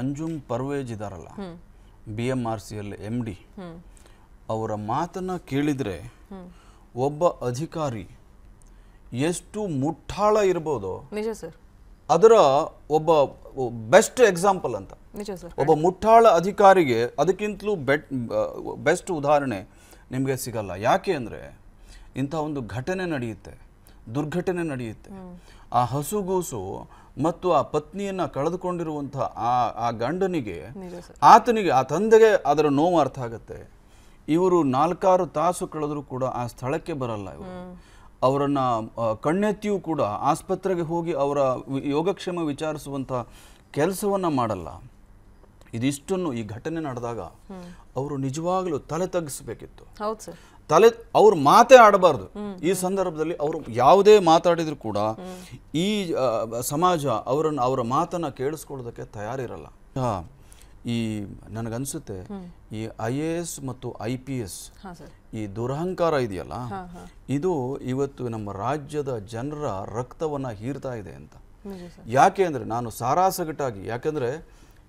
ಅಂಜುಮ್ ಪರ್ವೇಜ್ ಇದಾರಲ್ಲ B M R C L M D ಅವರ ಮಾತನ್ನು ಕೇಳಿದರೆ ಒಬ್ಬ ಅಧಿಕಾರಿ ಎಷ್ಟು ಮುಟ್ಟಾಳ ಇರ್ಬೋದು ನಿಜ ಸರ್ ಅದರ ಒಬ್ಬ ಬೆಸ್ಟ್ ಎಕ್ಸಾಂಪಲ್ ಅಂತ ಒಬ್ಬ ಮುಟ್ಟಾಳ ಅಧಿಕಾರಿಗೆ ಅದಕ್ಕಿಂತಲೂ ಬೆಟ್ ಬೆಸ್ಟ್ ಉದಾಹರಣೆ ನಿಮಗೆ ಸಿಗಲ್ಲ ಯಾಕೆ ಅಂದರೆ ಇಂಥ ಒಂದು ಘಟನೆ ನಡೆಯುತ್ತೆ ದುರ್ಘಟನೆ ನಡೆಯುತ್ತೆ ಆ ಹಸುಗೂಸು ಮತ್ತು ಆ ಪತ್ನಿಯನ್ನ ಕಳೆದುಕೊಂಡಿರುವಂತಹ ಆ ಆ ಗಂಡನಿಗೆ ಆತನಿಗೆ ಆ ತಂದೆಗೆ ಅದರ ನೋವು ಅರ್ಥ ಆಗುತ್ತೆ ಇವರು ನಾಲ್ಕಾರು ತಾಸು ಕಳೆದರೂ ಕೂಡ ಆ ಸ್ಥಳಕ್ಕೆ ಬರಲ್ಲ ಇವರು ಅವರನ್ನ ಕಣ್ಣೆತ್ತಿಯೂ ಕೂಡ ಆಸ್ಪತ್ರೆಗೆ ಹೋಗಿ ಅವರ ಯೋಗಕ್ಷೇಮ ವಿಚಾರಿಸುವಂಥ ಕೆಲಸವನ್ನ ಮಾಡಲ್ಲ ಇದಿಷ್ಟನ್ನು ಈ ಘಟನೆ ನಡೆದಾಗ ಅವರು ನಿಜವಾಗ್ಲೂ ತಲೆ ತಗ್ಗಿಸ್ಬೇಕಿತ್ತು ತಲೆ ಅವ್ರು ಮಾತೇ ಆಡಬಾರ್ದು ಈ ಸಂದರ್ಭದಲ್ಲಿ ಅವರು ಯಾವುದೇ ಮಾತಾಡಿದ್ರು ಕೂಡ ಈ ಸಮಾಜ ಅವರನ್ನು ಅವರ ಮಾತನ್ನ ಕೇಳಿಸ್ಕೊಳ್ಳೋದಕ್ಕೆ ತಯಾರಿರಲ್ಲ ಈ ನನಗನ್ಸುತ್ತೆ ಈ ಐ ಎ ಎಸ್ ಮತ್ತು ಐ ಪಿ ಎಸ್ ಈ ದುರಹಂಕಾರ ಇದೆಯಲ್ಲ ಇದು ಇವತ್ತು ನಮ್ಮ ರಾಜ್ಯದ ಜನರ ರಕ್ತವನ್ನು ಹೀರ್ತಾ ಇದೆ ಅಂತ ಯಾಕೆ ಅಂದರೆ ನಾನು ಸಾರಾಸಗಟಾಗಿ ಯಾಕೆಂದರೆ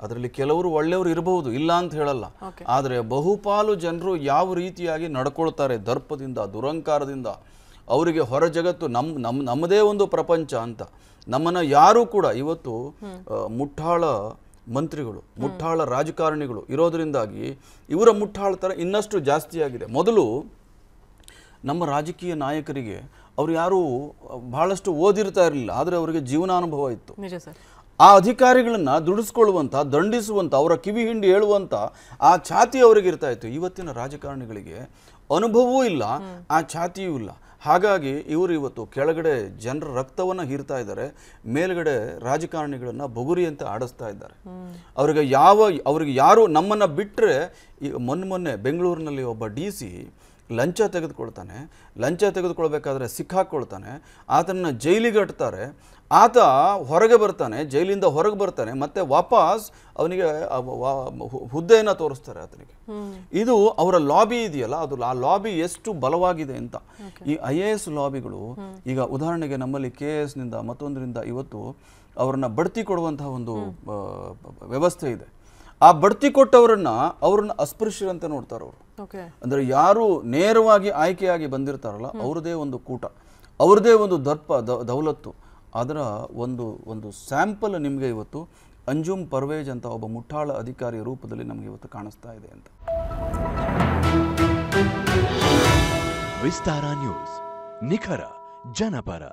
ಅದರಲ್ಲಿ ಕೆಲವರು ಒಳ್ಳೆಯವರು ಇರಬಹುದು ಇಲ್ಲ ಅಂತ ಹೇಳಲ್ಲ ಆದರೆ ಬಹುಪಾಲು ಜನರು ಯಾವ ರೀತಿಯಾಗಿ ನಡ್ಕೊಳ್ತಾರೆ ದರ್ಪದಿಂದ ದುರಂಕಾರದಿಂದ ಅವರಿಗೆ ಹೊರ ಜಗತ್ತು ನಮ್ಮ ನಮ್ಮ ನಮ್ಮದೇ ಒಂದು ಪ್ರಪಂಚ ಅಂತ ನಮ್ಮನ್ನು ಯಾರೂ ಕೂಡ ಇವತ್ತು ಮುಠಾಳ ಮಂತ್ರಿಗಳು ಮುಠಾಳ ರಾಜಕಾರಣಿಗಳು ಇರೋದರಿಂದಾಗಿ ಇವರ ಮುಠಾಳ ಥರ ಇನ್ನಷ್ಟು ಜಾಸ್ತಿಯಾಗಿದೆ ಮೊದಲು ನಮ್ಮ ರಾಜಕೀಯ ನಾಯಕರಿಗೆ ಅವರು ಯಾರೂ ಬಹಳಷ್ಟು ಓದಿರ್ತಾ ಇರಲಿಲ್ಲ ಆದರೆ ಅವರಿಗೆ ಜೀವನಾನುಭವ ಇತ್ತು ಆ ಅಧಿಕಾರಿಗಳನ್ನ ದುಡಿಸ್ಕೊಳ್ಳುವಂಥ ದಂಡಿಸುವಂಥ ಅವರ ಕಿವಿ ಹಿಂಡಿ ಹೇಳುವಂಥ ಆ ಛಾತಿ ಇರ್ತಾ ಇತ್ತು ಇವತ್ತಿನ ರಾಜಕಾರಣಿಗಳಿಗೆ ಅನುಭವವೂ ಇಲ್ಲ ಆ ಛಾತಿಯೂ ಇಲ್ಲ ಹಾಗಾಗಿ ಇವರು ಇವತ್ತು ಕೆಳಗಡೆ ಜನರ ರಕ್ತವನ್ನು ಹೀರ್ತಾ ಇದ್ದಾರೆ ಮೇಲ್ಗಡೆ ರಾಜಕಾರಣಿಗಳನ್ನು ಬಗುರಿ ಅಂತ ಆಡಿಸ್ತಾ ಇದ್ದಾರೆ ಅವರಿಗೆ ಯಾವ ಅವ್ರಿಗೆ ಯಾರು ನಮ್ಮನ್ನು ಬಿಟ್ಟರೆ ಮೊನ್ನೆ ಮೊನ್ನೆ ಬೆಂಗಳೂರಿನಲ್ಲಿ ಒಬ್ಬ ಡಿ ಸಿ ಲಂಚ ತೆಗೆದುಕೊಳ್ತಾನೆ ಲಂಚ ತೆಗೆದುಕೊಳ್ಬೇಕಾದ್ರೆ ಸಿಕ್ಕಾಕ್ಕೊಳ್ತಾನೆ ಆತನ ಜೈಲಿಗೆ ಅಟ್ತಾರೆ ಆತ ಹೊರಗೆ ಬರ್ತಾನೆ ಜೈಲಿಂದ ಹೊರಗೆ ಬರ್ತಾನೆ ಮತ್ತೆ ವಾಪಸ್ ಅವನಿಗೆ ಹುದ್ದೆಯನ್ನು ತೋರಿಸ್ತಾರೆ ಆತನಿಗೆ ಇದು ಅವರ ಲಾಬಿ ಇದೆಯಲ್ಲ ಅದು ಆ ಲಾಬಿ ಎಷ್ಟು ಬಲವಾಗಿದೆ ಅಂತ ಈ ಐ ಎ ಎಸ್ ಲಾಬಿಗಳು ಈಗ ಉದಾಹರಣೆಗೆ ನಮ್ಮಲ್ಲಿ ಕೆ ಎ ಎಸ್ನಿಂದ ಮತ್ತೊಂದರಿಂದ ಇವತ್ತು ಅವರನ್ನು ಬಡ್ತಿ ಕೊಡುವಂತಹ ಒಂದು ವ್ಯವಸ್ಥೆ ಇದೆ ಆ ಬಡ್ತಿ ಕೊಟ್ಟವರನ್ನ ಅವ್ರನ್ನ ಅಸ್ಪೃಶ್ಯರಂತೆ ನೋಡ್ತಾರ ಅವರು ಅಂದ್ರೆ ಯಾರು ನೇರವಾಗಿ ಆಯ್ಕೆಯಾಗಿ ಬಂದಿರ್ತಾರಲ್ಲ ಅವ್ರದೇ ಒಂದು ಕೂಟ ಅವ್ರದೇ ಒಂದು ದರ್ಪ ದೌಲತ್ತು ಅದರ ಒಂದು ಒಂದು ಸ್ಯಾಂಪಲ್ ನಿಮಗೆ ಇವತ್ತು ಅಂಜುಮ್ ಪರ್ವೇಜ್ ಅಂತ ಒಬ್ಬ ಮುಠಾಳ ಅಧಿಕಾರಿಯ ರೂಪದಲ್ಲಿ ನಮ್ಗೆ ಇವತ್ತು ಕಾಣಿಸ್ತಾ ಇದೆ ಅಂತ ವಿಸ್ತಾರ ನ್ಯೂಸ್ ನಿಖರ ಜನಪರ